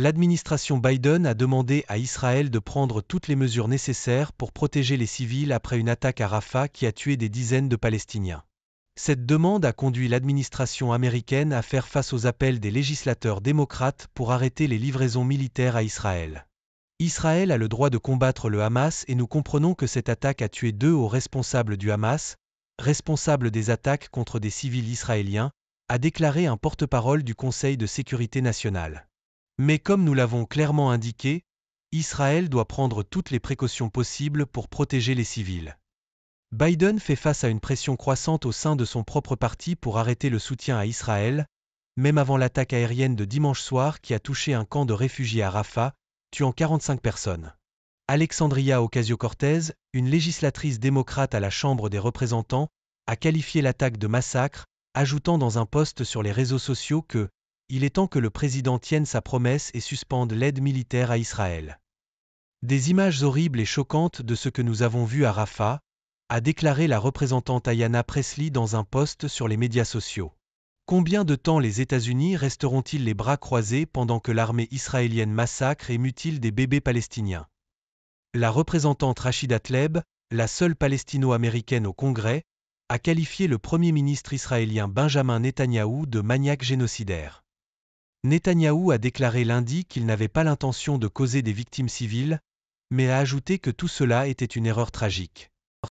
l'administration Biden a demandé à Israël de prendre toutes les mesures nécessaires pour protéger les civils après une attaque à Rafah qui a tué des dizaines de Palestiniens. Cette demande a conduit l'administration américaine à faire face aux appels des législateurs démocrates pour arrêter les livraisons militaires à Israël. Israël a le droit de combattre le Hamas et nous comprenons que cette attaque a tué deux hauts responsables du Hamas, responsables des attaques contre des civils israéliens, a déclaré un porte-parole du Conseil de sécurité nationale. Mais comme nous l'avons clairement indiqué, Israël doit prendre toutes les précautions possibles pour protéger les civils. Biden fait face à une pression croissante au sein de son propre parti pour arrêter le soutien à Israël, même avant l'attaque aérienne de dimanche soir qui a touché un camp de réfugiés à Rafah, tuant 45 personnes. Alexandria Ocasio-Cortez, une législatrice démocrate à la Chambre des représentants, a qualifié l'attaque de massacre, ajoutant dans un poste sur les réseaux sociaux que il est temps que le président tienne sa promesse et suspende l'aide militaire à Israël. Des images horribles et choquantes de ce que nous avons vu à Rafah, a déclaré la représentante Ayana Presley dans un post sur les médias sociaux. Combien de temps les États-Unis resteront-ils les bras croisés pendant que l'armée israélienne massacre et mutile des bébés palestiniens La représentante Rachid Tlaib, la seule palestino-américaine au Congrès, a qualifié le Premier ministre israélien Benjamin Netanyahou de maniaque génocidaire. Netanyahou a déclaré lundi qu'il n'avait pas l'intention de causer des victimes civiles, mais a ajouté que tout cela était une erreur tragique.